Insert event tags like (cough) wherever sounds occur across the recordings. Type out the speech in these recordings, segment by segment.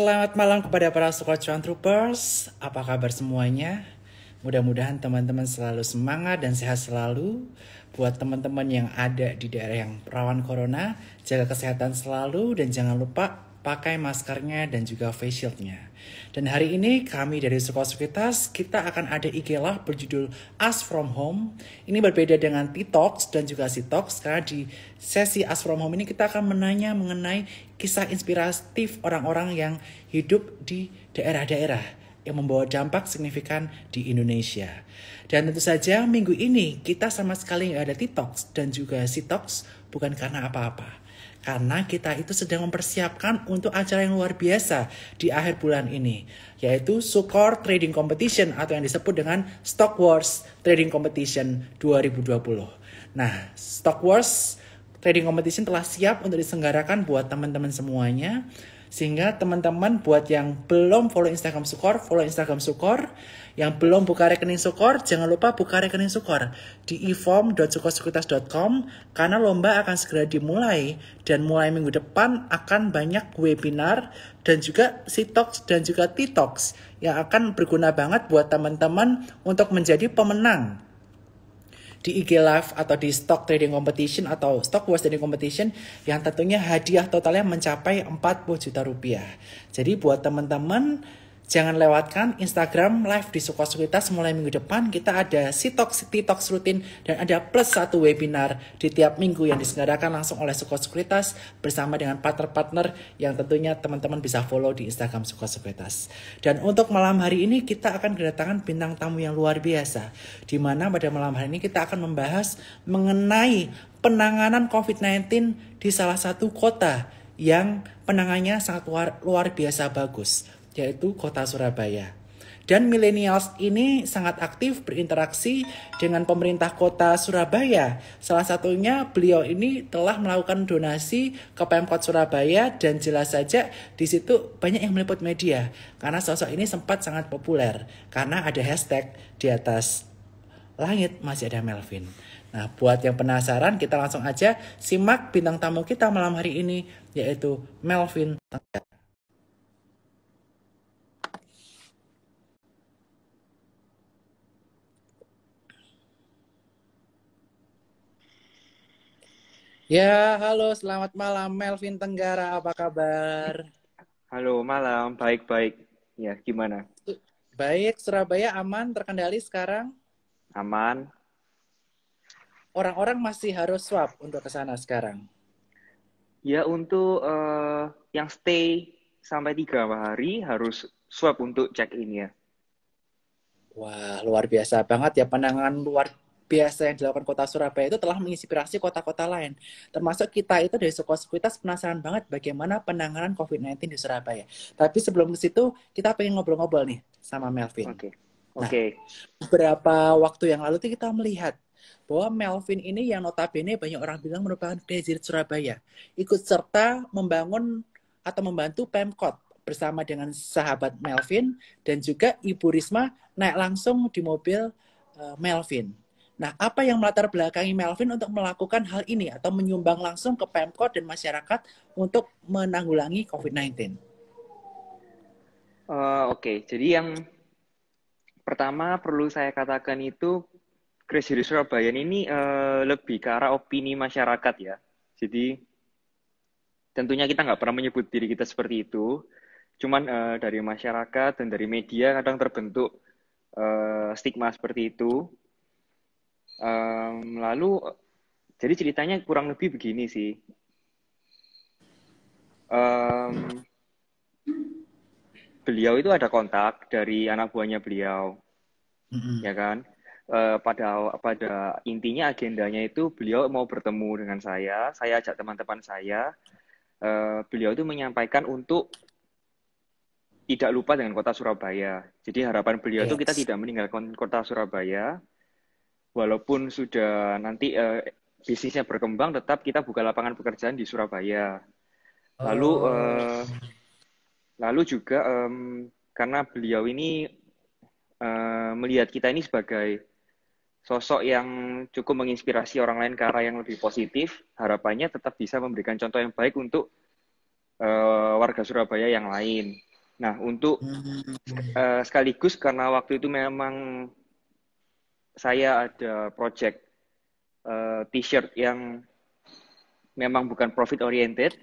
Selamat malam kepada para Sukocuan Troopers. Apa kabar semuanya? Mudah-mudahan teman-teman selalu semangat dan sehat selalu. Buat teman-teman yang ada di daerah yang rawan corona, jaga kesehatan selalu dan jangan lupa pakai maskernya dan juga face shieldnya. Dan hari ini kami dari Sekolah Sekitas, kita akan ada IG lah berjudul Ask From Home. Ini berbeda dengan TikToks dan juga Sitox karena di sesi Ask From Home ini kita akan menanya mengenai kisah inspiratif orang-orang yang hidup di daerah-daerah yang membawa dampak signifikan di Indonesia. Dan tentu saja minggu ini kita sama sekali nggak ada TikToks dan juga Sitox bukan karena apa-apa karena kita itu sedang mempersiapkan untuk acara yang luar biasa di akhir bulan ini, yaitu Sukor Trading Competition atau yang disebut dengan Stock Wars Trading Competition 2020. Nah, Stock Wars Trading Competition telah siap untuk diselenggarakan buat teman-teman semuanya. Sehingga teman-teman buat yang belum follow Instagram Sukor, follow Instagram Sukor yang belum buka rekening Sukor, jangan lupa buka rekening Sukor di eform.sukorsekuritas.com karena lomba akan segera dimulai dan mulai minggu depan akan banyak webinar dan juga Sitox dan juga Titox yang akan berguna banget buat teman-teman untuk menjadi pemenang di IG Live atau di Stock Trading Competition atau Stock Wars Trading Competition yang tentunya hadiah totalnya mencapai 40 juta rupiah. Jadi buat teman-teman Jangan lewatkan Instagram live di Sukasukitas mulai minggu depan. Kita ada Sitok City rutin dan ada plus satu webinar di tiap minggu yang diselenggarakan langsung oleh Sukasukitas bersama dengan partner-partner yang tentunya teman-teman bisa follow di Instagram Sukasukitas. Dan untuk malam hari ini kita akan kedatangan bintang tamu yang luar biasa. Di mana pada malam hari ini kita akan membahas mengenai penanganan COVID-19 di salah satu kota yang penangannya sangat luar, luar biasa bagus yaitu kota Surabaya. Dan milenials ini sangat aktif berinteraksi dengan pemerintah kota Surabaya. Salah satunya beliau ini telah melakukan donasi ke Pemkot Surabaya dan jelas saja di situ banyak yang meliput media karena sosok ini sempat sangat populer karena ada hashtag di atas langit masih ada Melvin. Nah, buat yang penasaran kita langsung aja simak bintang tamu kita malam hari ini yaitu Melvin Tenggara. Ya, halo, selamat malam Melvin Tenggara, apa kabar? Halo, malam, baik-baik. Ya, gimana? Baik, Surabaya aman, terkendali sekarang? Aman. Orang-orang masih harus swab untuk ke sana sekarang? Ya, untuk uh, yang stay sampai tiga hari harus swab untuk check-in ya. Wah, luar biasa banget ya pandangan luar biasa yang dilakukan kota Surabaya itu telah menginspirasi kota-kota lain. Termasuk kita itu dari suku penasaran banget bagaimana penanganan COVID-19 di Surabaya. Tapi sebelum ke situ, kita pengen ngobrol-ngobrol nih sama Melvin. Oke. Okay. Nah, Oke. Okay. beberapa waktu yang lalu kita melihat bahwa Melvin ini yang notabene banyak orang bilang merupakan graduate Surabaya, ikut serta membangun atau membantu Pemkot bersama dengan sahabat Melvin dan juga Ibu Risma naik langsung di mobil eh, Melvin. Nah, apa yang melatar belakangi Melvin untuk melakukan hal ini atau menyumbang langsung ke Pemkot dan masyarakat untuk menanggulangi COVID-19? Uh, eh, Oke, okay. jadi yang pertama perlu saya katakan itu Krisis di Surabaya ini uh, lebih ke arah opini masyarakat ya. Jadi tentunya kita nggak pernah menyebut diri kita seperti itu. Cuman uh, dari masyarakat dan dari media kadang terbentuk uh, stigma seperti itu Um, lalu jadi ceritanya kurang lebih begini sih. Um, beliau itu ada kontak dari anak buahnya beliau, mm-hmm. ya kan? Uh, pada pada intinya agendanya itu beliau mau bertemu dengan saya, saya ajak teman-teman saya. Uh, beliau itu menyampaikan untuk tidak lupa dengan kota Surabaya. Jadi harapan beliau yes. itu kita tidak meninggalkan kota Surabaya, walaupun sudah nanti uh, bisnisnya berkembang, tetap kita buka lapangan pekerjaan di Surabaya. Lalu, uh, lalu juga um, karena beliau ini uh, melihat kita ini sebagai sosok yang cukup menginspirasi orang lain ke arah yang lebih positif, harapannya tetap bisa memberikan contoh yang baik untuk uh, warga Surabaya yang lain. Nah, untuk uh, sekaligus karena waktu itu memang saya ada project uh, t-shirt yang memang bukan profit oriented,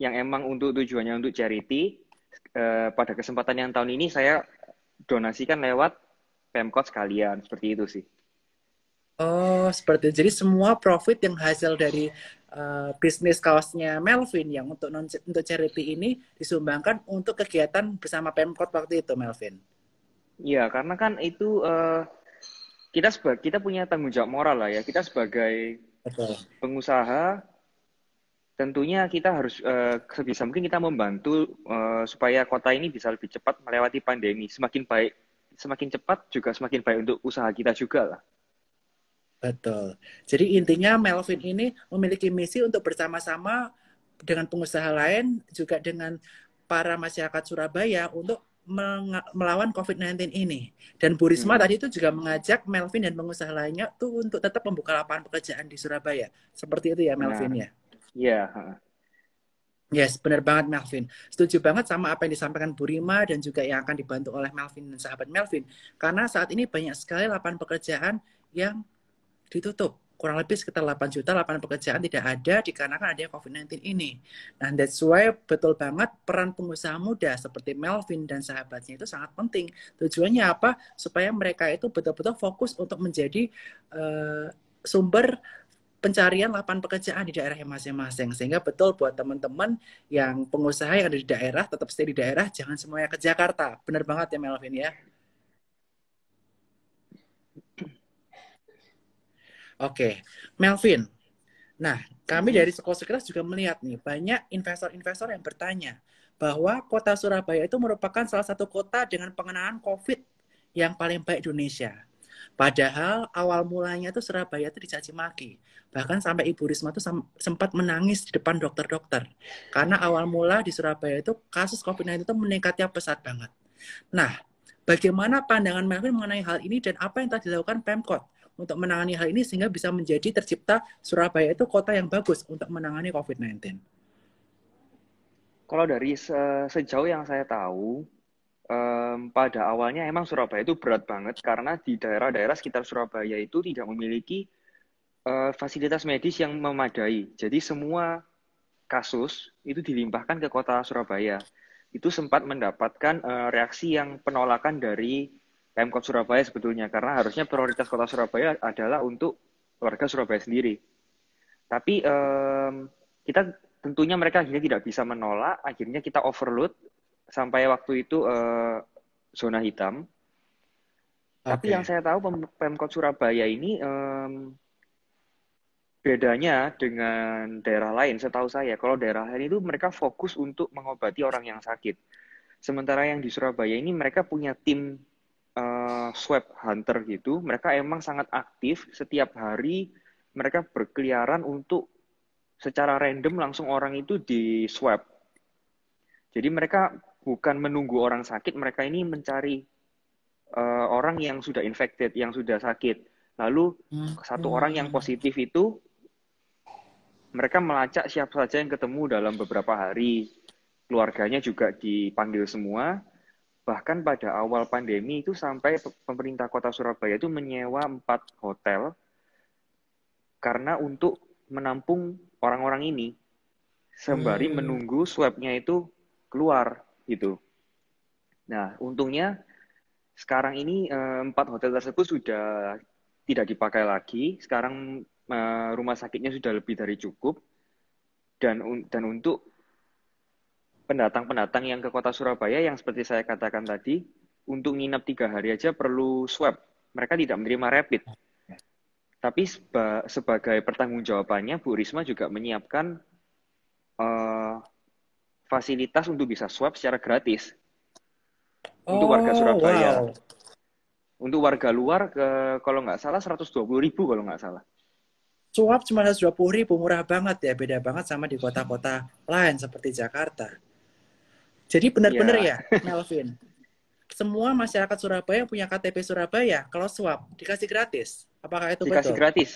yang emang untuk tujuannya untuk charity. Uh, pada kesempatan yang tahun ini saya donasikan lewat Pemkot sekalian, seperti itu sih. Oh, seperti itu. Jadi semua profit yang hasil dari uh, bisnis kaosnya Melvin yang untuk non untuk charity ini disumbangkan untuk kegiatan bersama Pemkot waktu itu, Melvin. Iya, karena kan itu uh, kita sebagai kita punya tanggung jawab moral lah ya. Kita sebagai Betul. pengusaha tentunya kita harus uh, sebisa mungkin kita membantu uh, supaya kota ini bisa lebih cepat melewati pandemi. Semakin baik, semakin cepat juga semakin baik untuk usaha kita juga lah. Betul. Jadi intinya Melvin ini memiliki misi untuk bersama-sama dengan pengusaha lain juga dengan para masyarakat Surabaya untuk melawan COVID-19 ini. Dan Bu Risma hmm. tadi itu juga mengajak Melvin dan pengusaha lainnya tuh untuk tetap membuka lapangan pekerjaan di Surabaya. Seperti itu ya Melvin nah, ya. Iya. Yeah. Yes, benar banget Melvin. Setuju banget sama apa yang disampaikan Bu Rima dan juga yang akan dibantu oleh Melvin dan sahabat Melvin. Karena saat ini banyak sekali lapangan pekerjaan yang ditutup kurang lebih sekitar 8 juta lapangan pekerjaan tidak ada dikarenakan adanya COVID-19 ini. Nah, that's why betul banget peran pengusaha muda seperti Melvin dan sahabatnya itu sangat penting. Tujuannya apa? Supaya mereka itu betul-betul fokus untuk menjadi uh, sumber pencarian lapangan pekerjaan di daerah yang masing-masing sehingga betul buat teman-teman yang pengusaha yang ada di daerah tetap stay di daerah jangan semuanya ke Jakarta benar banget ya Melvin ya Oke, Melvin. Nah, kami hmm. dari sekolah sekelas juga melihat nih banyak investor-investor yang bertanya bahwa kota Surabaya itu merupakan salah satu kota dengan pengenalan COVID yang paling baik di Indonesia. Padahal awal mulanya itu Surabaya itu dicaci maki. Bahkan sampai Ibu Risma itu sempat menangis di depan dokter-dokter. Karena awal mula di Surabaya itu kasus COVID-19 itu meningkatnya pesat banget. Nah, bagaimana pandangan Melvin mengenai hal ini dan apa yang telah dilakukan Pemkot untuk menangani hal ini sehingga bisa menjadi tercipta Surabaya itu kota yang bagus untuk menangani COVID-19? Kalau dari se sejauh yang saya tahu, um, pada awalnya emang Surabaya itu berat banget karena di daerah-daerah sekitar Surabaya itu tidak memiliki uh, fasilitas medis yang memadai. Jadi semua kasus itu dilimpahkan ke kota Surabaya. Itu sempat mendapatkan uh, reaksi yang penolakan dari Pemkot Surabaya sebetulnya karena harusnya prioritas kota Surabaya adalah untuk warga Surabaya sendiri. Tapi um, kita tentunya mereka akhirnya tidak bisa menolak, akhirnya kita overload sampai waktu itu uh, zona hitam. Okay. Tapi yang saya tahu Pemkot Surabaya ini um, bedanya dengan daerah lain, setahu saya kalau daerah lain itu mereka fokus untuk mengobati orang yang sakit. Sementara yang di Surabaya ini mereka punya tim uh, swab hunter gitu, mereka emang sangat aktif setiap hari mereka berkeliaran untuk secara random langsung orang itu di swab. Jadi mereka bukan menunggu orang sakit, mereka ini mencari uh, orang yang sudah infected, yang sudah sakit. Lalu hmm. satu orang yang positif itu mereka melacak siapa saja yang ketemu dalam beberapa hari. Keluarganya juga dipanggil semua, Bahkan pada awal pandemi itu sampai pemerintah kota Surabaya itu menyewa empat hotel karena untuk menampung orang-orang ini sembari hmm. menunggu swabnya itu keluar gitu. Nah untungnya sekarang ini eh, empat hotel tersebut sudah tidak dipakai lagi. Sekarang eh, rumah sakitnya sudah lebih dari cukup dan dan untuk pendatang-pendatang yang ke kota Surabaya yang seperti saya katakan tadi, untuk nginap tiga hari aja perlu swab. Mereka tidak menerima rapid. Tapi seba sebagai pertanggungjawabannya, Bu Risma juga menyiapkan uh, fasilitas untuk bisa swab secara gratis oh, untuk warga Surabaya. Wow. Untuk warga luar, ke, kalau nggak salah 120 ribu kalau nggak salah. Swab cuma 120 ribu, murah banget ya. Beda banget sama di kota-kota lain seperti Jakarta. Jadi benar-benar yeah. ya, Melvin. Semua masyarakat Surabaya punya KTP Surabaya. Kalau swab dikasih gratis. Apakah itu dikasih betul? Dikasih gratis.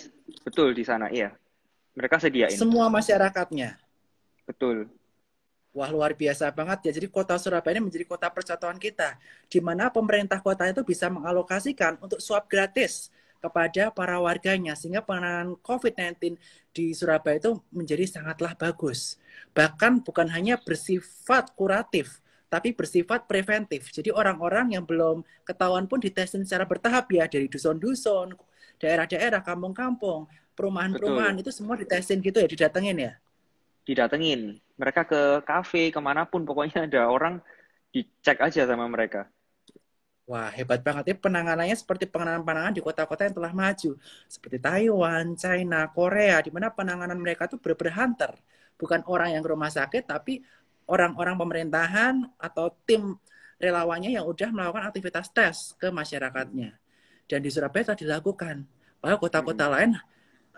Betul di sana, iya. Mereka sediain. Semua masyarakatnya. Betul. Wah luar biasa banget ya. Jadi kota Surabaya ini menjadi kota persatuan kita, di mana pemerintah kota itu bisa mengalokasikan untuk swab gratis kepada para warganya sehingga penanganan COVID-19 di Surabaya itu menjadi sangatlah bagus. Bahkan bukan hanya bersifat kuratif, tapi bersifat preventif. Jadi orang-orang yang belum ketahuan pun ditesin secara bertahap ya dari dusun-dusun, daerah-daerah, kampung-kampung, perumahan-perumahan itu semua ditesin gitu ya, didatengin ya. Didatengin. Mereka ke kafe kemanapun pokoknya ada orang dicek aja sama mereka. Wah, hebat banget ya penanganannya seperti penanganan-penanganan di kota-kota yang telah maju. Seperti Taiwan, China, Korea, di mana penanganan mereka tuh berberhanter bukan orang yang ke rumah sakit tapi orang-orang pemerintahan atau tim relawannya yang udah melakukan aktivitas tes ke masyarakatnya. Dan di Surabaya telah dilakukan. bahwa kota-kota hmm. lain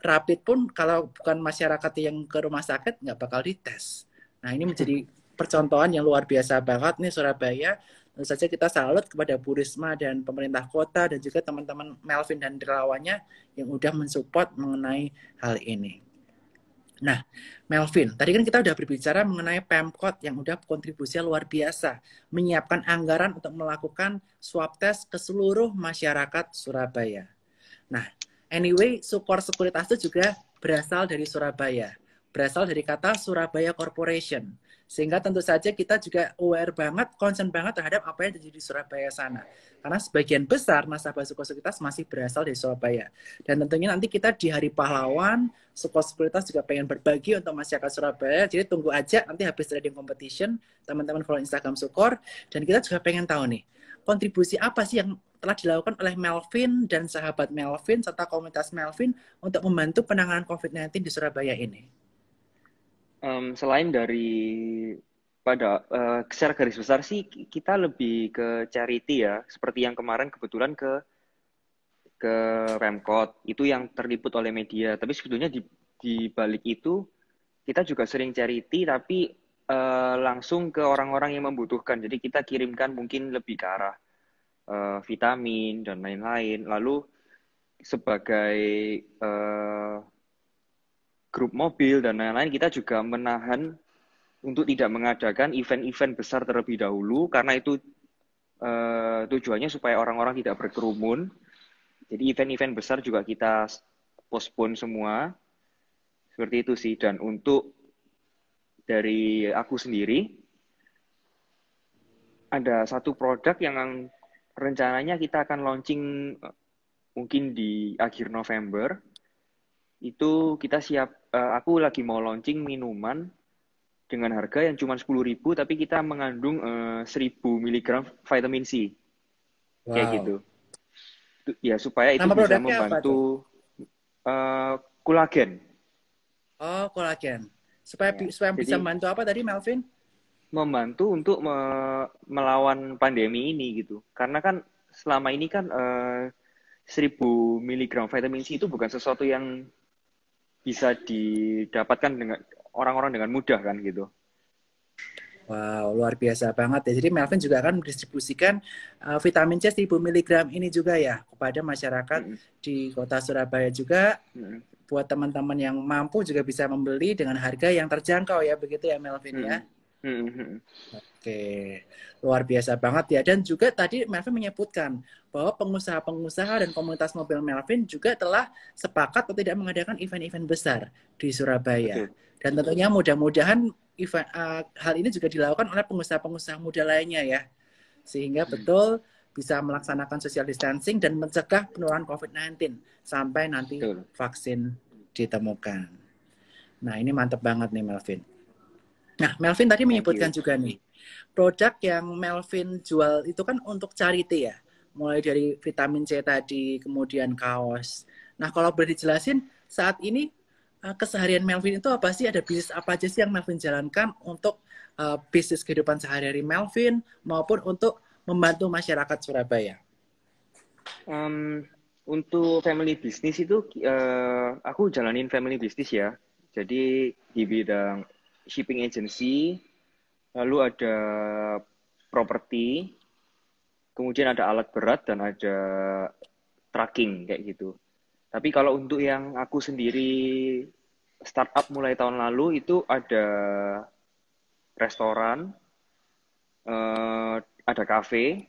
rapid pun kalau bukan masyarakat yang ke rumah sakit nggak bakal dites. Nah ini menjadi hmm. percontohan yang luar biasa banget nih Surabaya. Tentu saja kita salut kepada Bu Risma dan pemerintah kota dan juga teman-teman Melvin dan relawannya yang udah mensupport mengenai hal ini. Nah, Melvin, tadi kan kita udah berbicara mengenai Pemkot yang udah kontribusinya luar biasa, menyiapkan anggaran untuk melakukan swab test ke seluruh masyarakat Surabaya. Nah, anyway, Sukor Sekuritas itu juga berasal dari Surabaya, berasal dari kata Surabaya Corporation. Sehingga tentu saja kita juga aware banget, concern banget terhadap apa yang terjadi di Surabaya sana. Karena sebagian besar nasabah Sukosekuritas masih berasal dari Surabaya. Dan tentunya nanti kita di Hari Pahlawan, sekuritas juga pengen berbagi untuk masyarakat Surabaya. Jadi tunggu aja nanti habis trading competition, teman-teman follow Instagram Sukor. Dan kita juga pengen tahu nih, kontribusi apa sih yang telah dilakukan oleh Melvin dan sahabat Melvin serta komunitas Melvin untuk membantu penanganan COVID-19 di Surabaya ini? um, selain dari pada uh, secara garis besar sih kita lebih ke charity ya seperti yang kemarin kebetulan ke ke Pemkot itu yang terliput oleh media tapi sebetulnya di di balik itu kita juga sering charity tapi uh, langsung ke orang-orang yang membutuhkan jadi kita kirimkan mungkin lebih ke arah uh, vitamin dan lain-lain lalu sebagai uh, grup mobil dan lain-lain kita juga menahan untuk tidak mengadakan event-event besar terlebih dahulu karena itu uh, tujuannya supaya orang-orang tidak berkerumun. Jadi event-event besar juga kita postpone semua. Seperti itu sih dan untuk dari aku sendiri ada satu produk yang rencananya kita akan launching eh, mungkin di akhir November itu kita siap uh, aku lagi mau launching minuman dengan harga yang cuma 10.000 tapi kita mengandung uh, 1000 mg vitamin C. Wow. Kayak gitu. Ya supaya itu Nama bisa membantu uh, kolagen. Oh, kolagen. Supaya ya, supaya jadi, bisa membantu apa tadi Melvin? Membantu untuk me melawan pandemi ini gitu. Karena kan selama ini kan uh, 1000 mg vitamin C itu bukan sesuatu yang bisa didapatkan dengan orang-orang dengan mudah kan gitu. Wow, luar biasa banget ya. Jadi Melvin juga akan mendistribusikan uh, vitamin C 1000 mg ini juga ya kepada masyarakat mm di kota Surabaya juga. Mm Buat teman-teman yang mampu juga bisa membeli dengan harga yang terjangkau ya, begitu ya Melvin mm ya. Hmm. Oke, luar biasa banget ya. Dan juga tadi Melvin menyebutkan bahwa pengusaha-pengusaha dan komunitas mobil Melvin juga telah sepakat atau tidak mengadakan event-event besar di Surabaya. Okay. Dan tentunya mudah-mudahan uh, hal ini juga dilakukan oleh pengusaha-pengusaha muda lainnya ya, sehingga hmm. betul bisa melaksanakan social distancing dan mencegah penularan COVID-19 sampai nanti Betul. vaksin ditemukan. Nah ini mantap banget nih Melvin. Nah, Melvin tadi menyebutkan juga nih, produk yang Melvin jual itu kan untuk charity ya, mulai dari vitamin C tadi, kemudian kaos. Nah, kalau boleh dijelasin, saat ini eh, keseharian Melvin itu apa sih? Ada bisnis apa aja sih yang Melvin jalankan untuk uh, bisnis kehidupan sehari-hari Melvin maupun untuk membantu masyarakat Surabaya? Um, untuk family bisnis itu uh, aku jalanin family bisnis ya. Jadi di bidang shipping agency, lalu ada properti, kemudian ada alat berat dan ada tracking kayak gitu. Tapi kalau untuk yang aku sendiri startup mulai tahun lalu itu ada restoran, uh, ada kafe,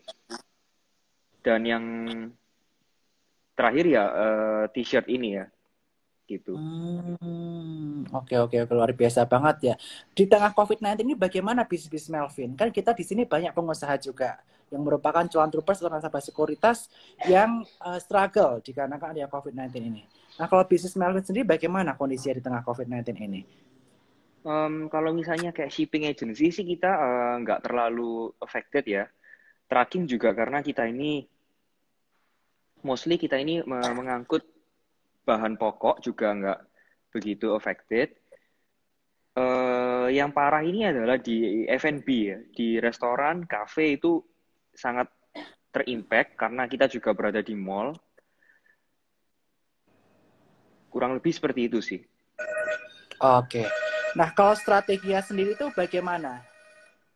dan yang terakhir ya uh, t-shirt ini ya gitu. Hmm, oke oke oke luar biasa banget ya. Di tengah COVID-19 ini bagaimana bisnis Melvin? Kan kita di sini banyak pengusaha juga yang merupakan troopers atau nasabah sekuritas yang uh, struggle dikarenakan ada COVID-19 ini. Nah, kalau bisnis Melvin sendiri bagaimana kondisinya di tengah COVID-19 ini? Um, kalau misalnya kayak shipping agency sih kita eh, nggak uh, terlalu affected ya. Tracking juga karena kita ini mostly kita ini mengangkut bahan pokok juga nggak begitu affected. Uh, yang parah ini adalah di F&B ya, di restoran, cafe itu sangat terimpact karena kita juga berada di mall. Kurang lebih seperti itu sih. Oke. Nah, kalau strateginya sendiri itu bagaimana?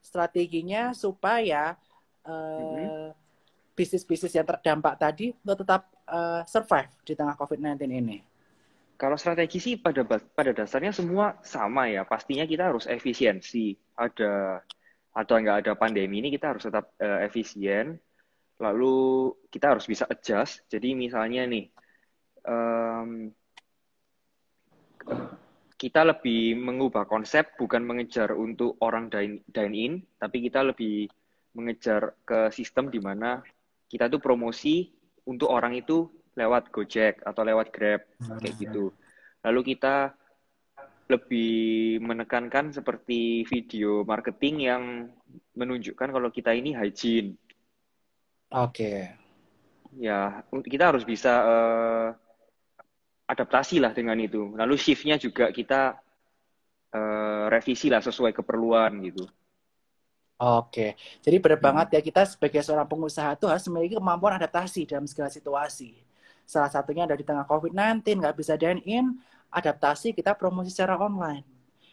Strateginya supaya uh, mm -hmm. bisnis-bisnis yang terdampak tadi tetap uh, survive di tengah COVID-19 ini? Kalau strategi sih pada pada dasarnya semua sama ya. Pastinya kita harus efisiensi. Ada atau nggak ada pandemi ini kita harus tetap uh, efisien. Lalu kita harus bisa adjust. Jadi misalnya nih, um, kita lebih mengubah konsep bukan mengejar untuk orang dine, dine in, tapi kita lebih mengejar ke sistem di mana kita tuh promosi untuk orang itu lewat Gojek atau lewat Grab hmm, kayak gitu. Lalu kita lebih menekankan seperti video marketing yang menunjukkan kalau kita ini hygiene. Oke. Okay. Ya, kita harus bisa uh, adaptasi lah dengan itu. Lalu shiftnya juga kita uh, revisi lah sesuai keperluan gitu. Oke, jadi benar hmm. banget ya kita sebagai seorang pengusaha itu harus memiliki kemampuan adaptasi dalam segala situasi. Salah satunya ada di tengah COVID-19, nggak bisa dine in, adaptasi kita promosi secara online.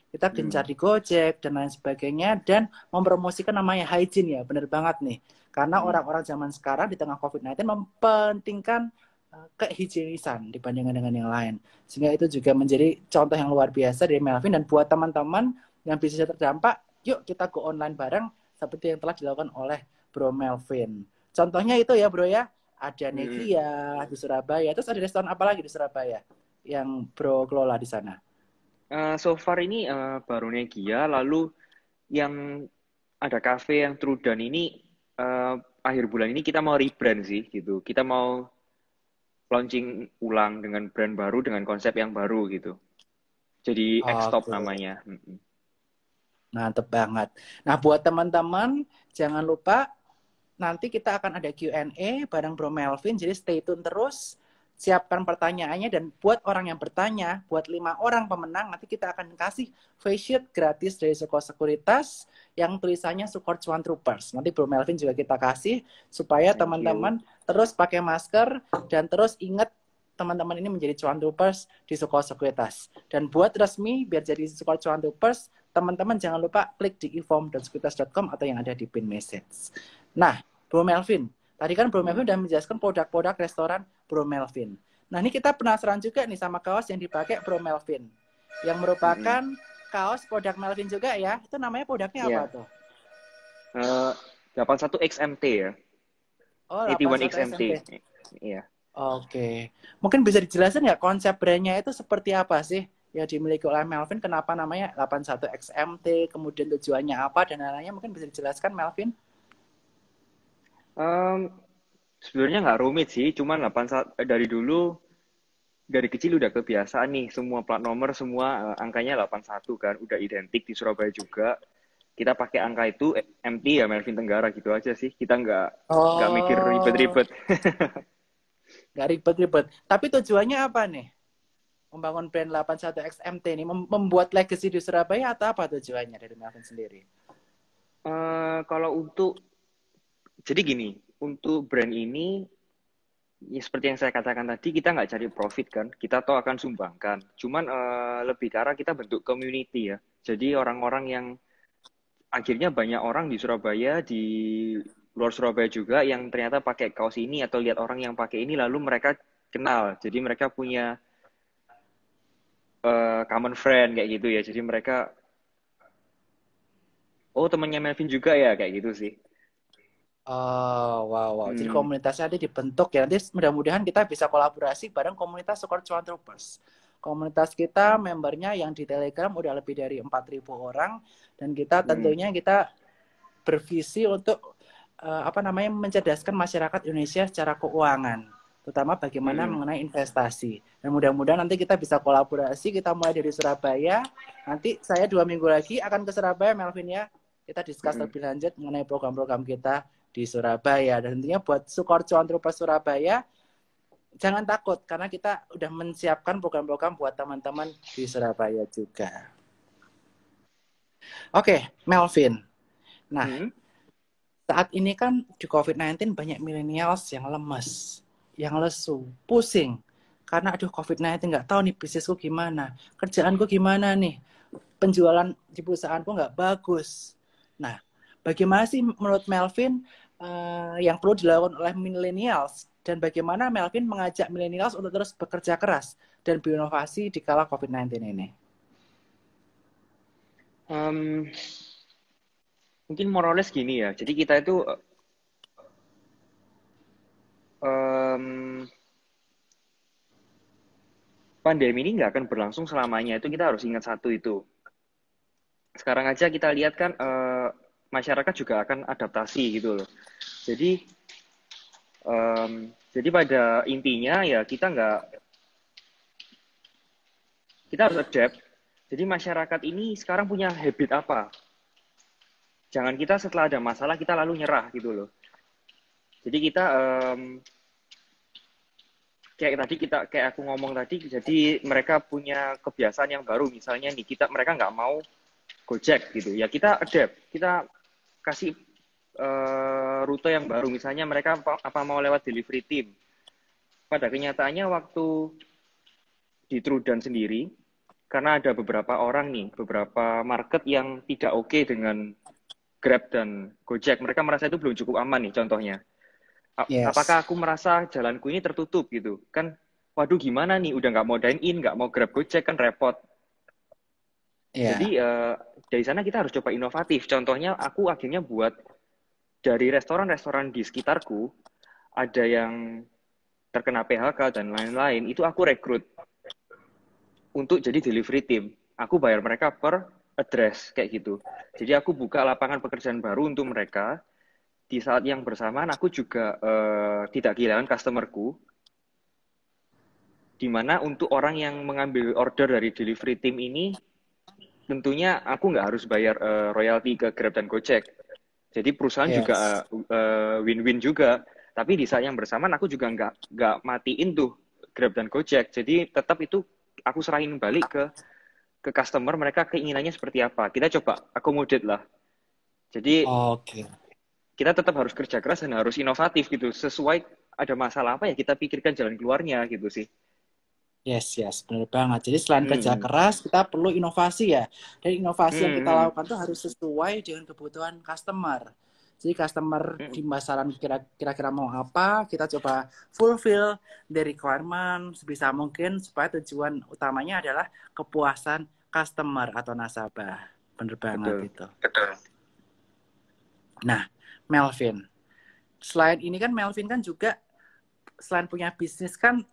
Kita hmm. gencar hmm. di Gojek dan lain sebagainya dan mempromosikan namanya hygiene ya, benar banget nih. Karena hmm. orang-orang hmm. zaman sekarang di tengah COVID-19 mempentingkan eh, kehigienisan dibandingkan dengan yang lain. Sehingga itu juga menjadi contoh yang luar biasa dari Melvin dan buat teman-teman yang bisa terdampak, yuk kita go online bareng seperti yang telah dilakukan oleh Bro Melvin. Contohnya itu ya Bro ya, ada Negia hmm. di Surabaya, terus ada restoran apa lagi di Surabaya yang Bro kelola di sana? Uh, so far ini uh, baru lalu yang ada kafe yang Trudan ini uh, akhir bulan ini kita mau rebrand sih gitu. Kita mau launching ulang dengan brand baru dengan konsep yang baru gitu. Jadi oh, X Top okay. namanya. Mm -hmm. Mantep banget. Nah, buat teman-teman, jangan lupa nanti kita akan ada Q&A bareng Bro Melvin. Jadi stay tune terus, siapkan pertanyaannya dan buat orang yang bertanya, buat lima orang pemenang nanti kita akan kasih face shield gratis dari sekolah Sekuritas yang tulisannya Support One Troopers. Nanti Bro Melvin juga kita kasih supaya teman-teman terus pakai masker dan terus ingat teman-teman ini menjadi cuan troopers di sekolah Sekuritas. Dan buat resmi biar jadi sekolah cuan troopers, teman-teman jangan lupa klik di eform.sekuritas.com atau yang ada di pin message. Nah, Bro Melvin, tadi kan Bro Melvin sudah menjelaskan produk-produk restoran Bro Melvin. Nah, ini kita penasaran juga nih sama kaos yang dipakai Bro Melvin. Yang merupakan hmm. kaos produk Melvin juga ya. Itu namanya produknya yeah. apa iya. tuh? Uh, 81 XMT ya. Oh, 81 XMT. Iya. Oke. Okay. Mungkin bisa dijelasin nggak konsep brandnya itu seperti apa sih? Ya dimiliki oleh Melvin kenapa namanya 81XMT kemudian tujuannya apa dan lain-lainnya mungkin bisa dijelaskan Melvin um, sebenarnya nggak rumit sih cuman 81 eh, dari dulu dari kecil udah kebiasaan nih semua plat nomor semua uh, angkanya 81 kan udah identik di Surabaya juga kita pakai angka itu eh, MT ya Melvin Tenggara gitu aja sih kita nggak nggak oh. mikir ribet-ribet (laughs) nggak ribet-ribet tapi tujuannya apa nih membangun brand 81XMT ini membuat legacy di Surabaya atau apa tujuannya dari Melvin sendiri? Uh, kalau untuk jadi gini, untuk brand ini ya seperti yang saya katakan tadi kita nggak cari profit kan, kita tahu akan sumbangkan. Cuman uh, lebih karena kita bentuk community ya. Jadi orang-orang yang akhirnya banyak orang di Surabaya di luar Surabaya juga yang ternyata pakai kaos ini atau lihat orang yang pakai ini lalu mereka kenal. Jadi mereka punya uh, common friend kayak gitu ya. Jadi mereka oh temannya Melvin juga ya kayak gitu sih. Oh, wow, wow. Hmm. Jadi komunitasnya ada dibentuk ya. Nanti mudah-mudahan kita bisa kolaborasi bareng komunitas Scorch Cuan Troopers. Komunitas kita hmm. membernya yang di Telegram udah lebih dari 4.000 orang dan kita hmm. tentunya kita bervisi untuk uh, apa namanya mencerdaskan masyarakat Indonesia secara keuangan terutama bagaimana hmm. mengenai investasi. Dan mudah-mudahan nanti kita bisa kolaborasi, kita mulai dari Surabaya. Nanti saya dua minggu lagi akan ke Surabaya, Melvin ya. Kita discuss hmm. lebih lanjut mengenai program-program kita di Surabaya. Dan tentunya buat Sukorjo Entrepreneur Surabaya, jangan takut karena kita udah menyiapkan program-program buat teman-teman di Surabaya juga. Oke, Melvin. Nah, hmm. saat ini kan di COVID-19 banyak milenials yang lemes yang lesu, pusing. Karena aduh COVID-19 nggak tahu nih bisnisku gimana, kerjaanku gimana nih, penjualan di perusahaanku nggak bagus. Nah, bagaimana sih menurut Melvin uh, yang perlu dilakukan oleh millennials dan bagaimana Melvin mengajak millennials untuk terus bekerja keras dan berinovasi di kala COVID-19 ini? Um, mungkin morales gini ya. Jadi kita itu um, pandemi ini nggak akan berlangsung selamanya itu kita harus ingat satu itu sekarang aja kita lihat kan uh, masyarakat juga akan adaptasi gitu loh jadi um, jadi pada intinya ya kita nggak kita harus adapt jadi masyarakat ini sekarang punya habit apa jangan kita setelah ada masalah kita lalu nyerah gitu loh jadi kita um, kayak tadi kita kayak aku ngomong tadi, jadi mereka punya kebiasaan yang baru. Misalnya nih kita mereka nggak mau Gojek gitu ya kita adapt, kita kasih uh, rute yang baru. Misalnya mereka apa, apa mau lewat delivery team. Pada kenyataannya waktu di Trudan sendiri, karena ada beberapa orang nih, beberapa market yang tidak oke okay dengan Grab dan Gojek. Mereka merasa itu belum cukup aman nih contohnya yes. apakah aku merasa jalanku ini tertutup gitu kan waduh gimana nih udah nggak mau dine in nggak mau grab gojek kan repot yeah. jadi uh, dari sana kita harus coba inovatif contohnya aku akhirnya buat dari restoran-restoran di sekitarku ada yang terkena PHK dan lain-lain itu aku rekrut untuk jadi delivery team aku bayar mereka per address kayak gitu jadi aku buka lapangan pekerjaan baru untuk mereka di saat yang bersamaan aku juga uh, tidak kehilangan customerku dimana untuk orang yang mengambil order dari delivery team ini tentunya aku nggak harus bayar uh, royalti ke Grab dan Gojek jadi perusahaan yes. juga eh, win-win uh, juga tapi di saat yang bersamaan aku juga nggak nggak matiin tuh Grab dan Gojek jadi tetap itu aku serahin balik ke ke customer mereka keinginannya seperti apa kita coba accommodate lah jadi oh, okay kita tetap harus kerja keras dan harus inovatif gitu sesuai ada masalah apa ya kita pikirkan jalan keluarnya gitu sih Yes, yes, benar banget. Jadi selain hmm. kerja keras, kita perlu inovasi ya. Dan inovasi hmm. yang kita hmm. lakukan itu harus sesuai dengan kebutuhan customer. Jadi customer hmm. di masalah kira-kira mau apa, kita coba fulfill the requirement sebisa mungkin supaya tujuan utamanya adalah kepuasan customer atau nasabah. Bener banget Betul. itu. Betul. Nah, Melvin. Selain ini kan Melvin kan juga selain punya bisnis kan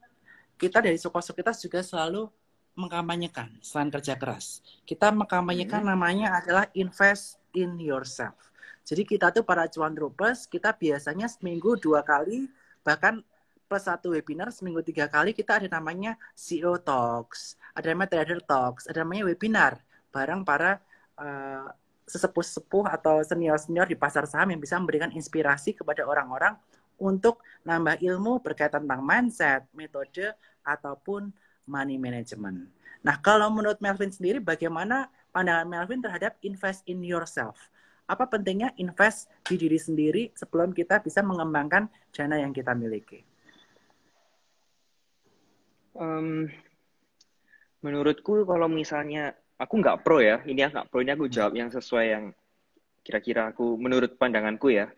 kita dari suku kita juga selalu mengkampanyekan selain kerja keras. Kita mengkampanyekan hmm. namanya adalah invest in yourself. Jadi kita tuh para cuan rupes, kita biasanya seminggu dua kali, bahkan plus satu webinar seminggu tiga kali kita ada namanya CEO Talks, ada namanya Trader Talks, ada namanya webinar bareng para eh, sesepuh-sepuh atau senior-senior di pasar saham yang bisa memberikan inspirasi kepada orang-orang untuk nambah ilmu berkaitan tentang mindset, metode, ataupun money management. Nah, kalau menurut Melvin sendiri, bagaimana pandangan Melvin terhadap invest in yourself? Apa pentingnya invest di diri sendiri sebelum kita bisa mengembangkan dana yang kita miliki? Um, menurutku kalau misalnya aku nggak pro ya ini aku nggak pro ini aku jawab yang sesuai yang kira-kira aku menurut pandanganku ya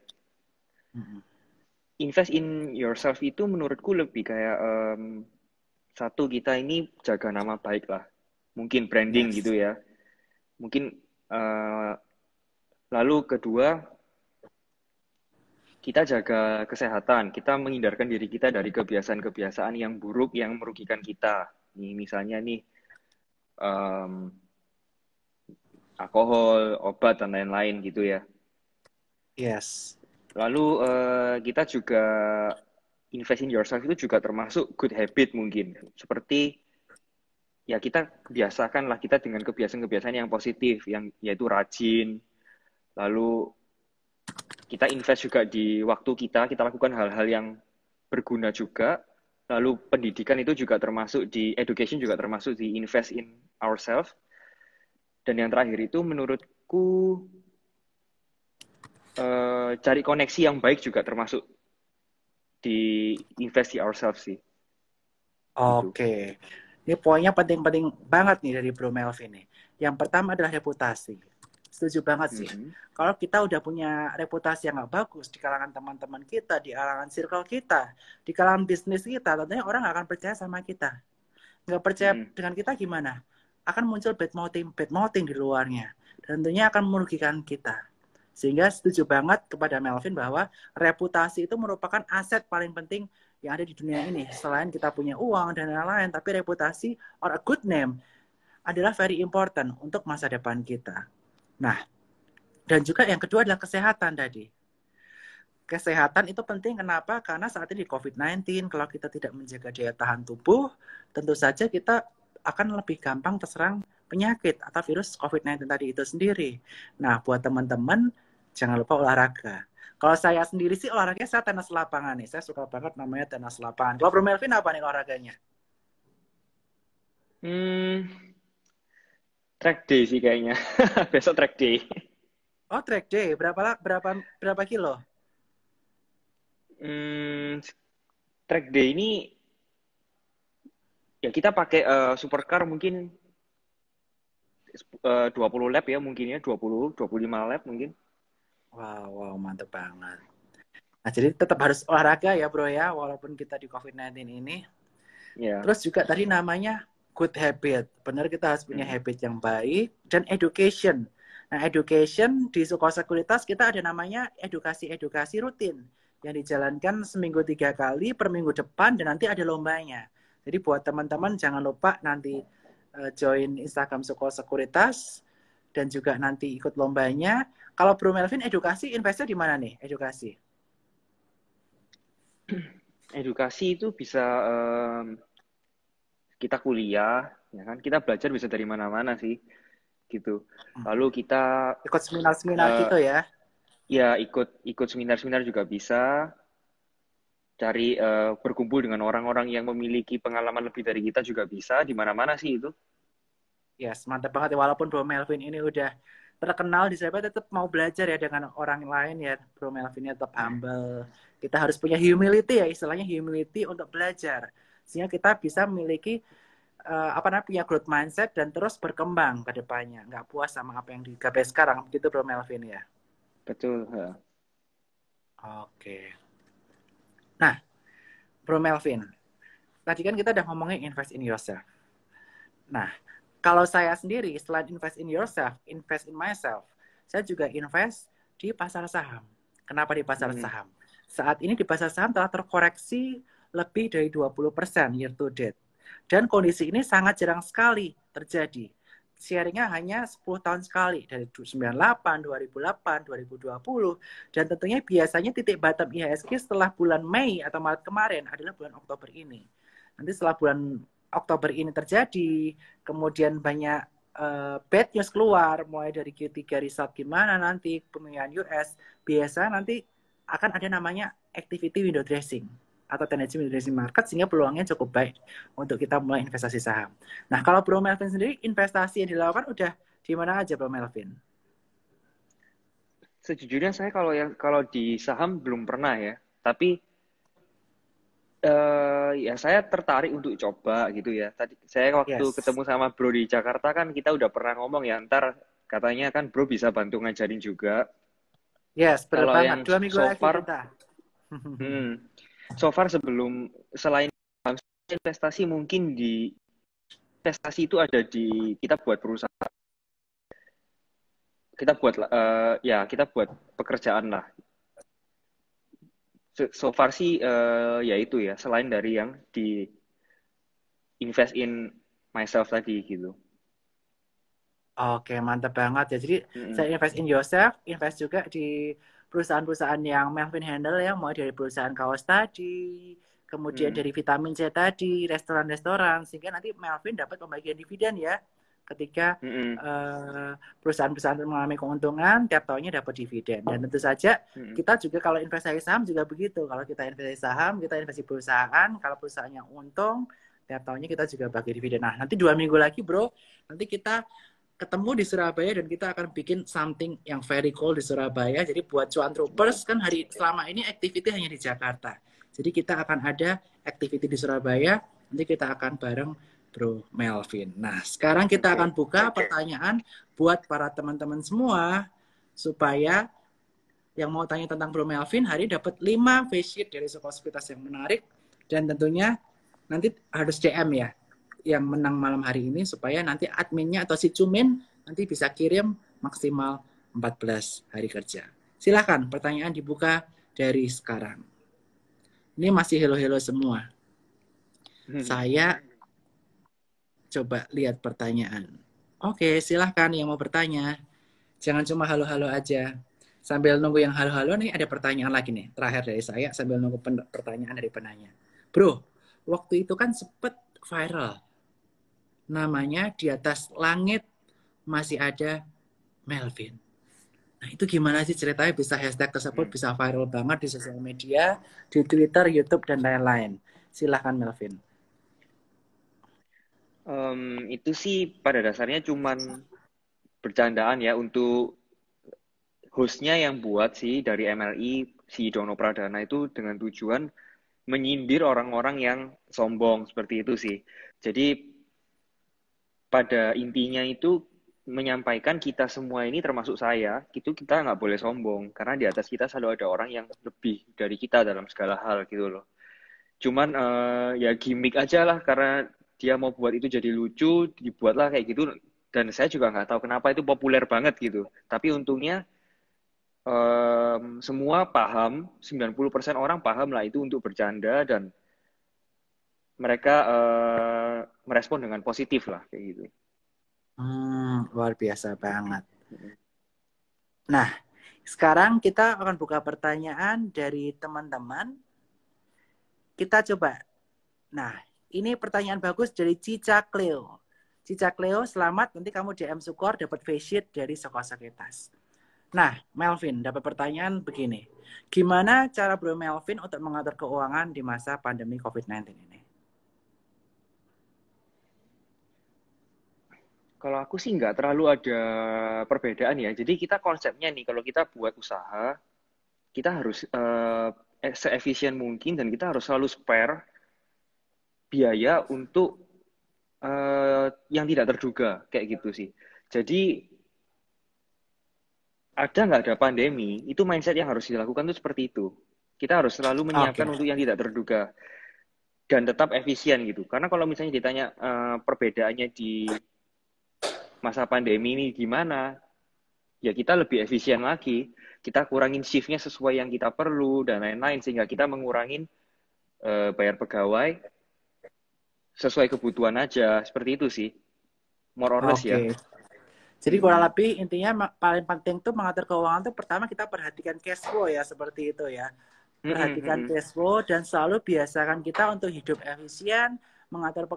invest in yourself itu menurutku lebih kayak um, satu kita ini jaga nama baik lah mungkin branding yes. gitu ya mungkin uh, lalu kedua kita jaga kesehatan kita menghindarkan diri kita dari kebiasaan-kebiasaan yang buruk yang merugikan kita nih misalnya nih um, alkohol, obat dan lain-lain gitu ya. Yes. Lalu uh, kita juga invest in yourself itu juga termasuk good habit mungkin. Seperti ya kita biasakanlah kita dengan kebiasaan-kebiasaan yang positif yang yaitu rajin. Lalu kita invest juga di waktu kita, kita lakukan hal-hal yang berguna juga. Lalu pendidikan itu juga termasuk di education juga termasuk di invest in ourselves dan yang terakhir itu menurutku uh, cari koneksi yang baik juga termasuk di invest di ourselves sih. Oke. Okay. Ini poinnya penting-penting banget nih dari Bro Melvin nih. Yang pertama adalah reputasi. Setuju banget sih. Mm -hmm. Kalau kita udah punya reputasi yang nggak bagus di kalangan teman-teman kita, di kalangan circle kita, di kalangan bisnis kita, tentunya orang nggak akan percaya sama kita. Nggak percaya mm -hmm. dengan kita gimana? akan muncul bad mouthing, bad mouthing di luarnya. Dan tentunya akan merugikan kita. Sehingga setuju banget kepada Melvin bahwa reputasi itu merupakan aset paling penting yang ada di dunia ini. Selain kita punya uang dan lain-lain, tapi reputasi or a good name adalah very important untuk masa depan kita. Nah, dan juga yang kedua adalah kesehatan tadi. Kesehatan itu penting kenapa? Karena saat ini di COVID-19, kalau kita tidak menjaga daya tahan tubuh, tentu saja kita akan lebih gampang terserang penyakit atau virus COVID-19 tadi itu sendiri. Nah, buat teman-teman, jangan lupa olahraga. Kalau saya sendiri sih olahraga saya tenis lapangan nih. Saya suka banget namanya tenis lapangan. Kalau Bro Melvin apa nih olahraganya? Hmm, track day sih kayaknya. (laughs) Besok track day. Oh, track day. Berapa berapa berapa kilo? Hmm, track day ini ya kita pakai uh, supercar mungkin eh, uh, 20 lap ya mungkin ya 20 25 lap mungkin. Wow, wow mantep banget. Nah, jadi tetap harus olahraga ya, Bro ya, walaupun kita di COVID-19 ini. Yeah. Terus juga tadi namanya good habit. Benar kita harus punya hmm. habit yang baik dan education. Nah, education di sekolah Sekuritas kita ada namanya edukasi-edukasi rutin yang dijalankan seminggu tiga kali per minggu depan dan nanti ada lombanya. Jadi buat teman-teman jangan lupa nanti uh, join Instagram Suko Sekuritas dan juga nanti ikut lombanya. Kalau Bro Melvin edukasi investor di mana nih? Edukasi. Edukasi itu bisa um, kita kuliah, ya kan? Kita belajar bisa dari mana-mana sih, gitu. Hmm. Lalu kita ikut seminar-seminar uh, gitu ya? Ya ikut ikut seminar-seminar juga bisa cari uh, berkumpul dengan orang-orang yang memiliki pengalaman lebih dari kita juga bisa di mana-mana sih itu. Yes, mantap banget ya. Walaupun Bro Melvin ini udah terkenal di sana, tetap mau belajar ya dengan orang lain ya. Bro Melvinnya tetap humble. Kita harus punya humility ya, istilahnya humility untuk belajar. Sehingga kita bisa memiliki uh, apa namanya punya growth mindset dan terus berkembang ke depannya. Nggak puas sama apa yang digapai sekarang. Begitu Bro Melvin ya. Betul. Oke. Okay. Nah, Bro Melvin, tadi kan kita udah ngomongin invest in yourself. Nah, kalau saya sendiri selain invest in yourself, invest in myself, saya juga invest di pasar saham. Kenapa di pasar hmm. saham? Saat ini di pasar saham telah terkoreksi lebih dari 20% year to date. Dan kondisi ini sangat jarang sekali terjadi sharingnya hanya 10 tahun sekali dari 98, 2008, 2020 dan tentunya biasanya titik bottom IHSG setelah bulan Mei atau Maret kemarin adalah bulan Oktober ini. Nanti setelah bulan Oktober ini terjadi, kemudian banyak uh, bad news keluar mulai dari Q3 result gimana nanti pemilihan US biasa nanti akan ada namanya activity window dressing atau tendensi migrasi market sehingga peluangnya cukup baik untuk kita mulai investasi saham. Nah, kalau Bro Melvin sendiri investasi yang dilakukan udah di mana aja Bro Melvin? Sejujurnya saya kalau yang kalau di saham belum pernah ya, tapi uh, ya saya tertarik untuk coba gitu ya. Tadi saya waktu yes. ketemu sama Bro di Jakarta kan kita udah pernah ngomong ya ntar katanya kan Bro bisa bantu ngajarin juga. Yes, berapa banget. Dua minggu so lagi kita. Hmm, (laughs) so far sebelum selain investasi mungkin di investasi itu ada di kita buat perusahaan kita buat uh, ya kita buat pekerjaan lah so, far sih uh, ya itu ya selain dari yang di invest in myself tadi gitu oke mantap banget ya jadi mm -hmm. saya invest in yourself invest juga di perusahaan-perusahaan yang Melvin handle ya, mau dari perusahaan kaos tadi, kemudian hmm. dari vitamin C tadi, restoran-restoran sehingga nanti Melvin dapat pembagian dividen ya. Ketika hmm. eh, perusahaan-perusahaan mengalami keuntungan, tiap tahunnya dapat dividen. Dan tentu saja hmm. kita juga kalau investasi saham juga begitu. Kalau kita investasi saham, kita investasi perusahaan. Kalau perusahaannya untung, tiap tahunnya kita juga bagi dividen. Nah, nanti dua minggu lagi, bro, nanti kita ketemu di Surabaya dan kita akan bikin something yang very cool di Surabaya. Jadi buat cuan troopers kan hari selama ini activity hanya di Jakarta. Jadi kita akan ada activity di Surabaya. Nanti kita akan bareng Bro Melvin. Nah, sekarang kita akan buka pertanyaan buat para teman-teman semua supaya yang mau tanya tentang Bro Melvin hari dapat 5 face sheet dari sekolah yang menarik dan tentunya nanti harus CM ya yang menang malam hari ini supaya nanti adminnya atau si cumin nanti bisa kirim maksimal 14 hari kerja. Silahkan pertanyaan dibuka dari sekarang. Ini masih hello-hello semua. Hmm. Saya coba lihat pertanyaan. Oke, silahkan yang mau bertanya. Jangan cuma halo-halo aja. Sambil nunggu yang halo-halo nih ada pertanyaan lagi nih. Terakhir dari saya sambil nunggu pertanyaan dari penanya. Bro, waktu itu kan sempet viral namanya di atas langit masih ada Melvin. Nah itu gimana sih ceritanya bisa hashtag tersebut hmm. bisa viral banget di sosial media, di Twitter, YouTube dan lain-lain. Silahkan Melvin. Um, itu sih pada dasarnya cuman bercandaan ya untuk hostnya yang buat sih dari MLI si Dono Pradana itu dengan tujuan menyindir orang-orang yang sombong seperti itu sih. Jadi pada intinya itu menyampaikan kita semua ini termasuk saya itu kita nggak boleh sombong karena di atas kita selalu ada orang yang lebih dari kita dalam segala hal gitu loh cuman uh, ya gimmick aja lah karena dia mau buat itu jadi lucu dibuatlah kayak gitu dan saya juga nggak tahu kenapa itu populer banget gitu tapi untungnya um, semua paham 90% orang paham lah itu untuk bercanda dan mereka uh, merespon dengan positif lah kayak gitu. Hmm, luar biasa banget. Nah, sekarang kita akan buka pertanyaan dari teman-teman. Kita coba. Nah, ini pertanyaan bagus dari Cica Cleo. Cica Cleo, selamat. Nanti kamu DM Sukor dapat face sheet dari Sekretas. Nah, Melvin dapat pertanyaan begini. Gimana cara Bro Melvin untuk mengatur keuangan di masa pandemi COVID-19 ini? Kalau aku sih nggak terlalu ada perbedaan ya. Jadi kita konsepnya nih, kalau kita buat usaha, kita harus uh, seefisien mungkin dan kita harus selalu spare biaya untuk uh, yang tidak terduga kayak gitu sih. Jadi ada nggak ada pandemi itu mindset yang harus dilakukan tuh seperti itu. Kita harus selalu menyiapkan okay. untuk yang tidak terduga dan tetap efisien gitu. Karena kalau misalnya ditanya uh, perbedaannya di masa pandemi ini gimana, ya kita lebih efisien lagi. Kita kurangin shiftnya sesuai yang kita perlu dan lain-lain sehingga kita mengurangin uh, bayar pegawai sesuai kebutuhan aja seperti itu sih more or less okay. ya jadi hmm. kurang lebih intinya paling penting tuh mengatur keuangan tuh pertama kita perhatikan cash flow ya seperti itu ya hmm, hmm, perhatikan mm -hmm. cash flow dan selalu biasakan kita untuk hidup efisien mengatur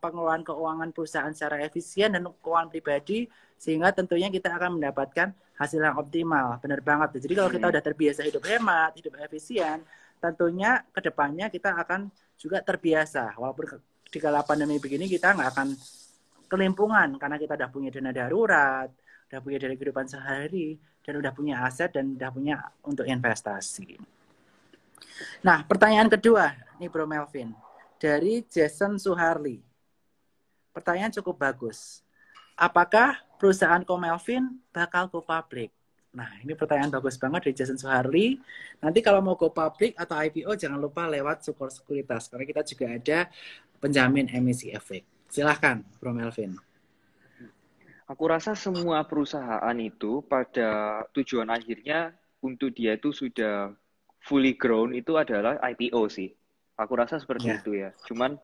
pengelolaan keuangan perusahaan secara efisien dan keuangan pribadi sehingga tentunya kita akan mendapatkan hasil yang optimal. Benar banget. Jadi kalau kita hmm. udah terbiasa hidup hemat, hidup efisien, tentunya kedepannya kita akan juga terbiasa. Walaupun di kala pandemi begini kita nggak akan kelimpungan karena kita udah punya dana darurat, udah punya dari kehidupan sehari, dan udah punya aset dan udah punya untuk investasi. Nah, pertanyaan kedua nih Bro Melvin dari Jason Suharli. Pertanyaan cukup bagus. Apakah perusahaan Komelvin bakal go public? Nah, ini pertanyaan bagus banget dari Jason Suharli. Nanti kalau mau go public atau IPO, jangan lupa lewat Sukor Sekuritas. Karena kita juga ada penjamin emisi efek. Silahkan, Bro Melvin. Aku rasa semua perusahaan itu pada tujuan akhirnya untuk dia itu sudah fully grown itu adalah IPO sih. Aku rasa seperti yeah. itu ya. Cuman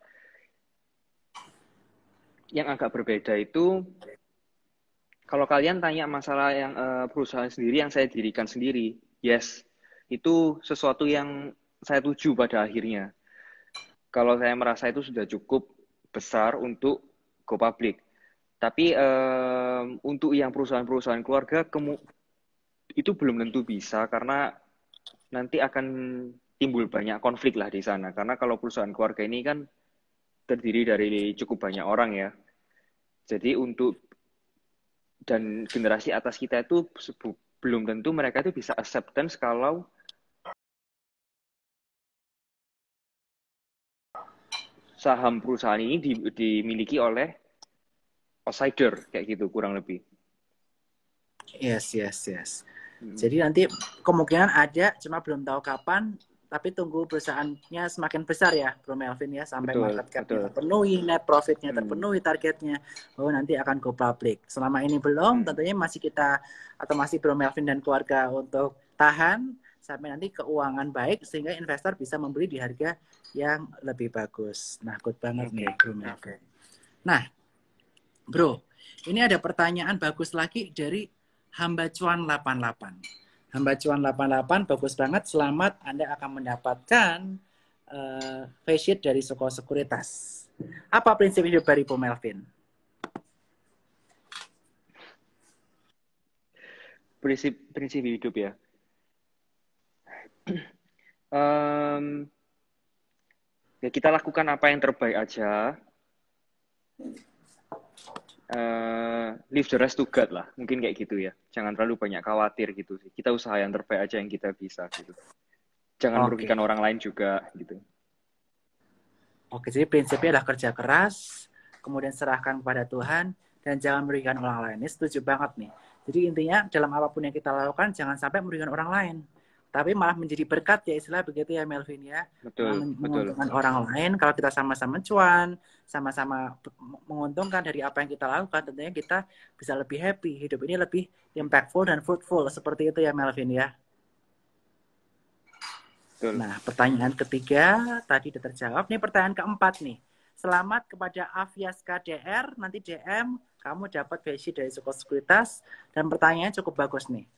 yang agak berbeda itu kalau kalian tanya masalah yang uh, perusahaan sendiri yang saya dirikan sendiri, yes, itu sesuatu yang saya tuju pada akhirnya. Kalau saya merasa itu sudah cukup besar untuk go public. Tapi um, untuk yang perusahaan-perusahaan keluarga kemu itu belum tentu bisa karena nanti akan timbul banyak konflik lah di sana. Karena kalau perusahaan keluarga ini kan terdiri dari cukup banyak orang ya. Jadi untuk dan generasi atas kita itu belum tentu mereka itu bisa acceptance kalau saham perusahaan ini dimiliki oleh outsider kayak gitu kurang lebih. Yes, yes, yes. Hmm. Jadi nanti kemungkinan ada, cuma belum tahu kapan tapi tunggu perusahaannya semakin besar ya Bro Melvin ya sampai betul, market cap betul. terpenuhi, net profitnya hmm. terpenuhi targetnya, oh nanti akan go public. Selama ini belum, hmm. tentunya masih kita atau masih Bro Melvin dan keluarga untuk tahan sampai nanti keuangan baik sehingga investor bisa membeli di harga yang lebih bagus. Nah, good banget okay. nih Bro Melvin. Okay. Nah, Bro, ini ada pertanyaan bagus lagi dari hamba cuan 88 hamba cuan 88 bagus banget selamat Anda akan mendapatkan uh, face sheet dari Soko Sekuritas. Apa prinsip hidup dari Bu Melvin? Prinsip prinsip hidup ya. um, (clears throat) ya kita lakukan apa yang terbaik aja uh, leave the rest to God lah mungkin kayak gitu ya jangan terlalu banyak khawatir gitu sih kita usaha yang terbaik aja yang kita bisa gitu jangan okay. merugikan orang lain juga gitu oke jadi prinsipnya adalah kerja keras kemudian serahkan kepada Tuhan dan jangan merugikan orang lain ini setuju banget nih jadi intinya dalam apapun yang kita lakukan jangan sampai merugikan orang lain tapi malah menjadi berkat ya istilah begitu ya Melvin ya betul menguntungkan betul. orang lain kalau kita sama-sama cuan sama-sama menguntungkan dari apa yang kita lakukan tentunya kita bisa lebih happy hidup ini lebih impactful dan fruitful seperti itu ya Melvin ya betul. nah pertanyaan ketiga tadi sudah terjawab nih pertanyaan keempat nih selamat kepada Avias KDR nanti DM kamu dapat besi dari Sekuritas dan pertanyaannya cukup bagus nih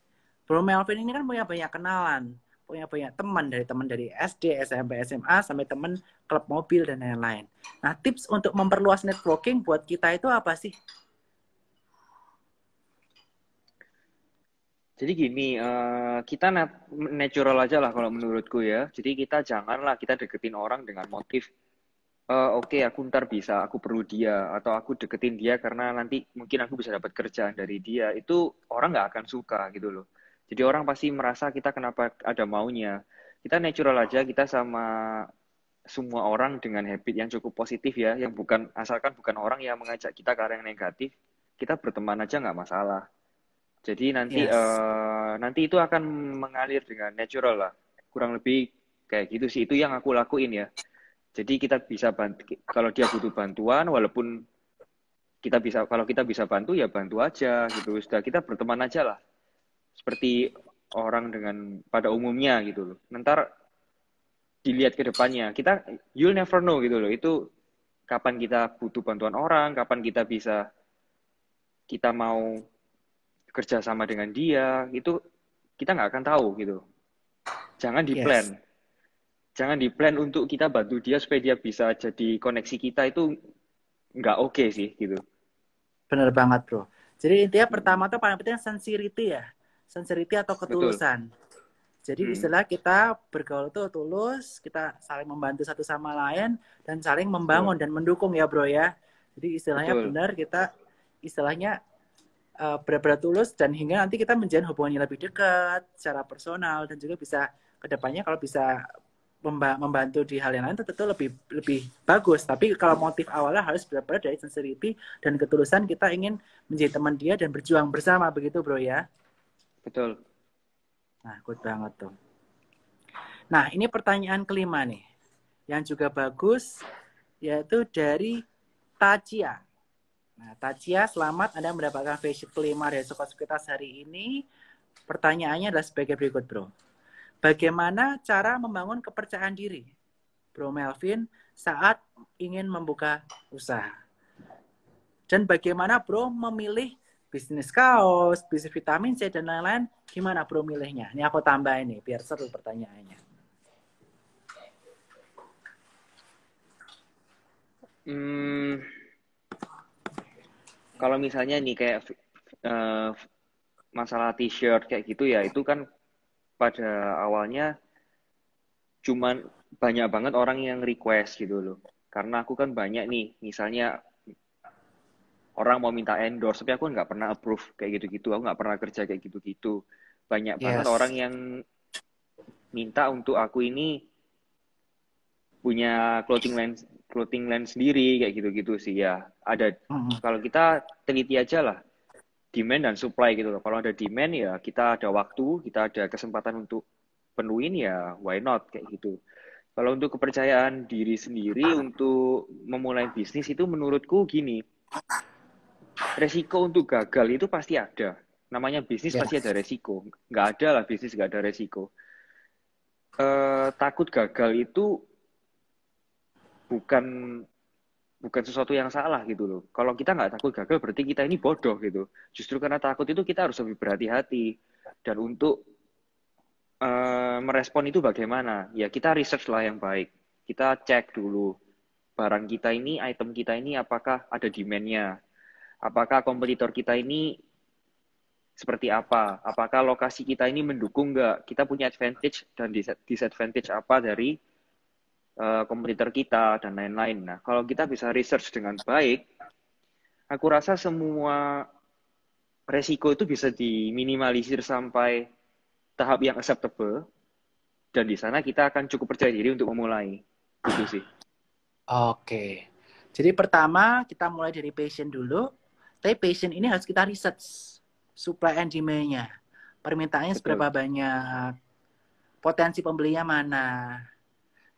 Bro Melvin ini kan punya banyak kenalan, punya banyak teman dari teman dari SD, SMP, SMA sampai teman klub mobil dan lain-lain. Nah, tips untuk memperluas networking buat kita itu apa sih? Jadi gini, eh, kita natural aja lah kalau menurutku ya. Jadi kita janganlah kita deketin orang dengan motif, uh, oke okay, aku ntar bisa, aku perlu dia, atau aku deketin dia karena nanti mungkin aku bisa dapat kerjaan dari dia. Itu orang nggak akan suka gitu loh. Jadi orang pasti merasa kita kenapa ada maunya. Kita natural aja, kita sama semua orang dengan habit yang cukup positif ya, yang bukan asalkan bukan orang yang mengajak kita ke arah yang negatif, kita berteman aja nggak masalah. Jadi nanti yes. uh, nanti itu akan mengalir dengan natural lah, kurang lebih kayak gitu sih. Itu yang aku lakuin ya. Jadi kita bisa bantu kalau dia butuh bantuan, walaupun kita bisa kalau kita bisa bantu ya bantu aja gitu. Sudah kita berteman aja lah seperti orang dengan pada umumnya gitu loh. Ntar dilihat ke depannya, kita you'll never know gitu loh. Itu kapan kita butuh bantuan orang, kapan kita bisa kita mau kerja sama dengan dia, itu kita nggak akan tahu gitu. Jangan di plan. Yes. Jangan di plan untuk kita bantu dia supaya dia bisa jadi koneksi kita itu nggak oke okay sih gitu. Bener banget bro. Jadi intinya pertama tuh paling penting sincerity ya sincerity atau ketulusan. Betul. Jadi hmm. istilah kita bergaul itu tulus, kita saling membantu satu sama lain dan saling membangun Betul. dan mendukung ya bro ya. Jadi istilahnya Betul. benar kita istilahnya uh, eh, benar tulus dan hingga nanti kita menjalin hubungannya lebih dekat secara personal dan juga bisa kedepannya kalau bisa membantu di hal yang lain tentu lebih lebih bagus. Tapi kalau motif awalnya harus benar-benar dari sincerity dan ketulusan kita ingin menjadi teman dia dan berjuang bersama begitu bro ya. Betul. Nah, good banget tuh. Nah, ini pertanyaan kelima nih. Yang juga bagus, yaitu dari Tachia. Nah, Tachia, selamat Anda mendapatkan face kelima dari kita hari ini. Pertanyaannya adalah sebagai berikut, bro. Bagaimana cara membangun kepercayaan diri, bro Melvin, saat ingin membuka usaha? Dan bagaimana bro memilih bisnis kaos, bisnis vitamin C dan lain-lain, gimana bro milihnya? Ini aku tambahin nih biar seru pertanyaannya. Hmm, kalau misalnya nih kayak uh, masalah t-shirt kayak gitu ya itu kan pada awalnya cuman banyak banget orang yang request gitu loh. Karena aku kan banyak nih, misalnya orang mau minta endorse tapi aku nggak pernah approve kayak gitu-gitu aku nggak pernah kerja kayak gitu-gitu banyak banget orang yang minta untuk aku ini punya clothing line clothing line sendiri kayak gitu-gitu sih ya ada mm-hmm. kalau kita teliti aja lah demand dan supply gitu loh kalau ada demand ya kita ada waktu kita ada kesempatan untuk penuhin ya why not kayak gitu kalau untuk kepercayaan diri sendiri untuk memulai bisnis itu menurutku gini resiko untuk gagal itu pasti ada. Namanya bisnis yes. pasti ada resiko. Nggak ada lah bisnis nggak ada resiko. Uh, takut gagal itu bukan bukan sesuatu yang salah gitu loh. Kalau kita nggak takut gagal berarti kita ini bodoh gitu. Justru karena takut itu kita harus lebih berhati-hati dan untuk uh, merespon itu bagaimana? Ya kita research lah yang baik. Kita cek dulu barang kita ini, item kita ini apakah ada demand-nya apakah kompetitor kita ini seperti apa? Apakah lokasi kita ini mendukung nggak? Kita punya advantage dan disadvantage apa dari uh, kompetitor kita dan lain-lain. Nah, kalau kita bisa research dengan baik, aku rasa semua resiko itu bisa diminimalisir sampai tahap yang acceptable dan di sana kita akan cukup percaya diri untuk memulai. Gitu sih. Oke. Jadi pertama kita mulai dari passion dulu, tapi patient ini harus kita research supply and demand-nya. Permintaannya Betul. seberapa banyak. Potensi pembelinya mana.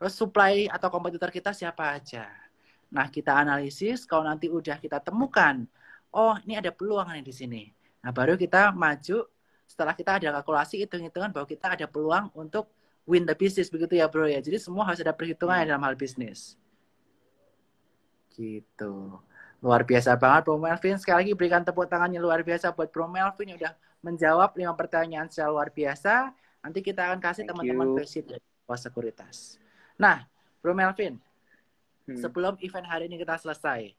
Terus supply atau kompetitor kita siapa aja. Nah, kita analisis kalau nanti udah kita temukan, oh, ini ada peluang nih di sini. Nah, baru kita maju setelah kita ada kalkulasi hitung-hitungan bahwa kita ada peluang untuk win the business begitu ya, Bro ya. Jadi semua harus ada perhitungan hmm. dalam hal bisnis. Gitu. Luar biasa banget Bro Melvin. Sekali lagi berikan tepuk tangannya luar biasa buat Bro Melvin yang udah menjawab lima pertanyaan secara luar biasa. Nanti kita akan kasih teman-teman visit dari sekuritas. Nah, Bro Melvin, hmm. sebelum event hari ini kita selesai,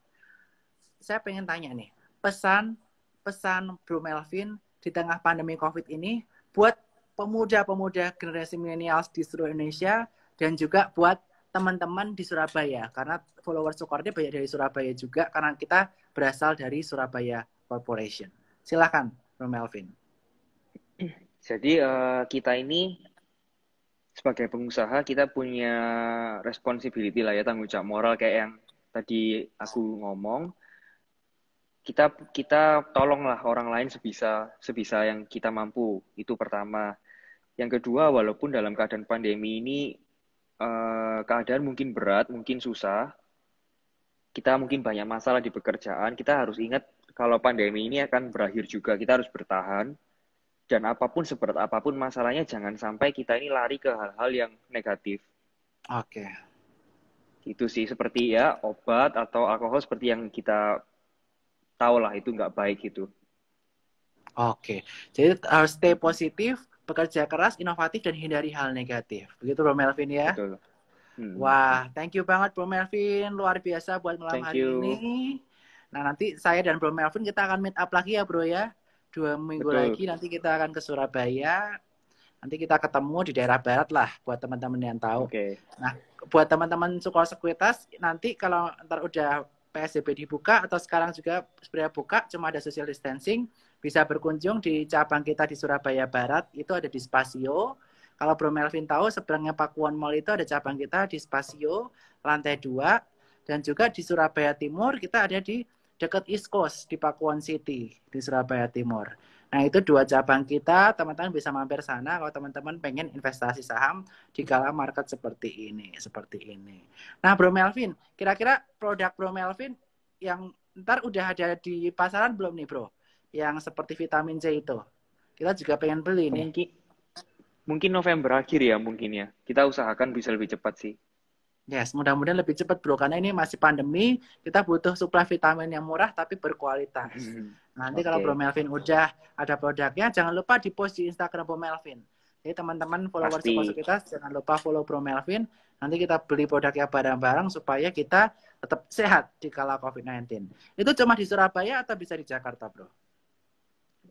saya pengen tanya nih, pesan pesan Bro Melvin di tengah pandemi COVID ini buat pemuda-pemuda generasi milenial di seluruh Indonesia dan juga buat teman-teman di Surabaya karena followers Sukornya banyak dari Surabaya juga karena kita berasal dari Surabaya Corporation. Silakan, Bro Melvin. Jadi uh, kita ini sebagai pengusaha kita punya responsibility lah ya tanggung jawab moral kayak yang tadi aku ngomong. Kita kita tolonglah orang lain sebisa sebisa yang kita mampu. Itu pertama. Yang kedua, walaupun dalam keadaan pandemi ini Eh, keadaan mungkin berat, mungkin susah, kita mungkin banyak masalah di pekerjaan, kita harus ingat kalau pandemi ini akan berakhir juga, kita harus bertahan. Dan apapun seberat apapun masalahnya, jangan sampai kita ini lari ke hal-hal yang negatif. Oke. Okay. Itu sih seperti ya obat atau alkohol seperti yang kita tahu lah itu nggak baik gitu. Oke, okay. jadi harus stay positif, bekerja keras, inovatif, dan hindari hal negatif. Begitu Bro Melvin ya. Betul. Hmm. Wah, thank you banget Bro Melvin. Luar biasa buat malam thank hari you. ini. Nah, nanti saya dan Bro Melvin kita akan meet up lagi ya Bro ya. Dua minggu Betul. lagi nanti kita akan ke Surabaya. Nanti kita ketemu di daerah barat lah buat teman-teman yang tahu. Okay. Nah, buat teman-teman sekolah sekuritas, nanti kalau ntar udah PSBB dibuka atau sekarang juga sebenarnya buka cuma ada social distancing bisa berkunjung di cabang kita di Surabaya Barat itu ada di Spasio. Kalau Bro Melvin tahu seberangnya Pakuan Mall itu ada cabang kita di Spasio lantai 2 dan juga di Surabaya Timur kita ada di dekat East Coast di Pakuan City di Surabaya Timur. Nah itu dua cabang kita, teman-teman bisa mampir sana kalau teman-teman pengen investasi saham di kala market seperti ini, seperti ini. Nah Bro Melvin, kira-kira produk Bro Melvin yang ntar udah ada di pasaran belum nih Bro? yang seperti vitamin C itu. Kita juga pengen beli nih. Mungkin, November akhir ya mungkin ya. Kita usahakan bisa lebih cepat sih. Yes, mudah-mudahan lebih cepat bro karena ini masih pandemi, kita butuh suplai vitamin yang murah tapi berkualitas. Hmm. Nanti okay. kalau Bro Melvin udah ada produknya, jangan lupa di post di Instagram Bro Melvin. Jadi teman-teman followers Pasti. kita jangan lupa follow Bro Melvin. Nanti kita beli produknya bareng-bareng supaya kita tetap sehat di kala COVID-19. Itu cuma di Surabaya atau bisa di Jakarta, Bro?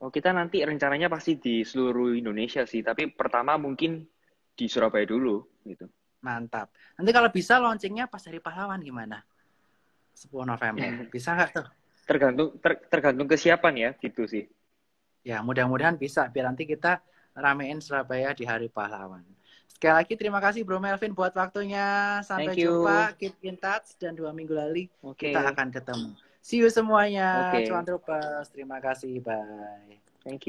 Oh, kita nanti rencananya pasti di seluruh Indonesia sih, tapi pertama mungkin di Surabaya dulu gitu. Mantap. Nanti kalau bisa launchingnya pas hari pahlawan gimana? 10 November. (laughs) Bisa nggak tuh? Tergantung ter, tergantung kesiapan ya, gitu sih. Ya, mudah-mudahan bisa biar nanti kita ramein Surabaya di hari pahlawan. Sekali lagi terima kasih Bro Melvin buat waktunya. Sampai jumpa, keep in touch dan dua minggu lagi okay. kita akan ketemu. See you semuanya, okay. Cuan Terima kasih, bye. Thank you.